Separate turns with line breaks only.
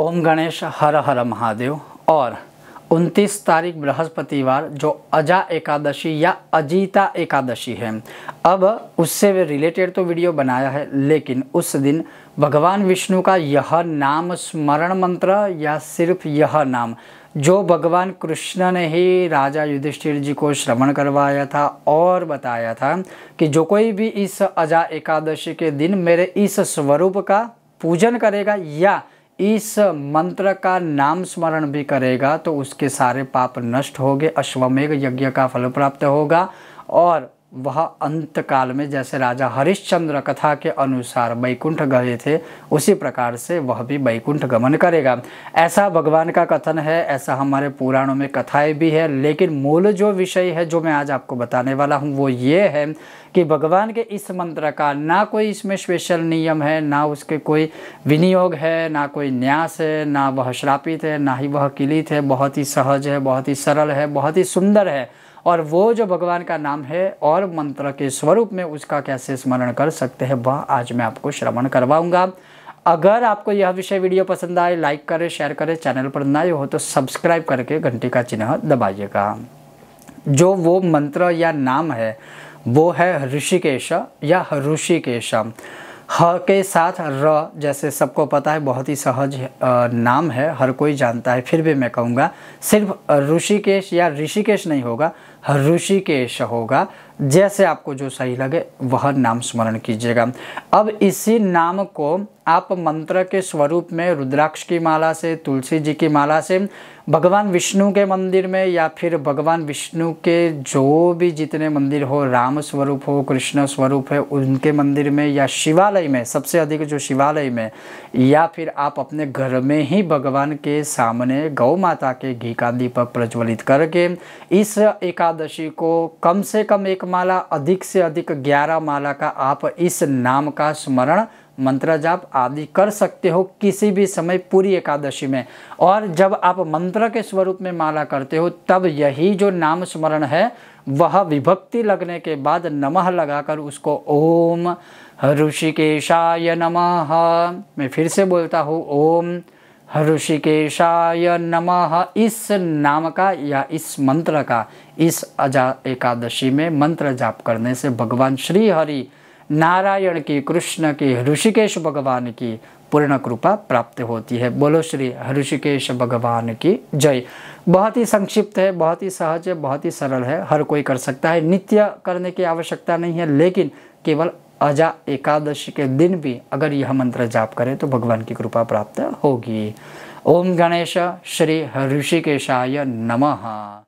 ओम गणेश हर हर महादेव और 29 तारीख बृहस्पतिवार जो अजा एकादशी या अजीता एकादशी है अब उससे रिलेटेड तो वीडियो बनाया है लेकिन उस दिन भगवान विष्णु का यह नाम स्मरण मंत्र या सिर्फ यह नाम जो भगवान कृष्ण ने ही राजा युधिष्ठिर जी को श्रवण करवाया था और बताया था कि जो कोई भी इस अजा एकादशी के दिन मेरे इस स्वरूप का पूजन करेगा या इस मंत्र का नाम स्मरण भी करेगा तो उसके सारे पाप नष्ट होंगे अश्वमेघ यज्ञ का फल प्राप्त होगा और वह अंतकाल में जैसे राजा हरिश्चंद्र कथा के अनुसार बैकुंठ गए थे उसी प्रकार से वह भी बैकुंठ गमन करेगा ऐसा भगवान का कथन है ऐसा हमारे पुराणों में कथाएं भी है लेकिन मूल जो विषय है जो मैं आज आपको बताने वाला हूँ वो ये है कि भगवान के इस मंत्र का ना कोई इसमें स्पेशल नियम है ना उसके कोई विनियोग है ना कोई न्यास है ना वह श्रापित है ना ही वह किलित है बहुत ही सहज है बहुत ही सरल है बहुत ही सुंदर है और वो जो भगवान का नाम है और मंत्र के स्वरूप में उसका कैसे स्मरण कर सकते हैं वह आज मैं आपको श्रवण करवाऊँगा अगर आपको यह विषय वीडियो पसंद आए लाइक करें शेयर करें चैनल पर नए हो तो सब्सक्राइब करके घंटी का चिन्ह दबाइएगा जो वो मंत्र या नाम है वो है ऋषिकेश या ऋषिकेशम ह के साथ र जैसे सबको पता है बहुत ही सहज नाम है हर कोई जानता है फिर भी मैं कहूँगा सिर्फ ऋषिकेश या ऋषिकेश नहीं होगा ऋषिकेश होगा जैसे आपको जो सही लगे वह नाम स्मरण कीजिएगा अब इसी नाम को आप मंत्र के स्वरूप में रुद्राक्ष की माला से तुलसी जी की माला से भगवान विष्णु के मंदिर में या फिर भगवान विष्णु के जो भी जितने मंदिर हो राम स्वरूप हो कृष्ण स्वरूप है उनके मंदिर में या शिवालय में सबसे अधिक जो शिवालय में या फिर आप अपने घर में ही भगवान के सामने गौ माता के घी का दीपक प्रज्वलित करके इस एकादशी को कम से कम एक माला अधिक से अधिक ग्यारह माला का आप इस नाम का स्मरण मंत्र जाप आदि कर सकते हो किसी भी समय पूरी एकादशी में और जब आप मंत्र के स्वरूप में माला करते हो तब यही जो नाम स्मरण है वह विभक्ति लगने के बाद नमः लगाकर उसको ओम ऋषिकेशाय नमः मैं फिर से बोलता हूँ ओम ऋषिकेशाय नमः इस नाम का या इस मंत्र का इस अजा एकादशी में मंत्र जाप करने से भगवान श्री हरि नारायण की कृष्ण की ऋषिकेश भगवान की पूर्ण कृपा प्राप्त होती है बोलो श्री ऋषिकेश भगवान की जय बहुत ही संक्षिप्त है बहुत ही सहज है बहुत ही सरल है हर कोई कर सकता है नित्य करने की आवश्यकता नहीं है लेकिन केवल अजा एकादशी के दिन भी अगर यह मंत्र जाप करें तो भगवान की कृपा प्राप्त होगी ओम गणेश श्री ऋषिकेशाय नमः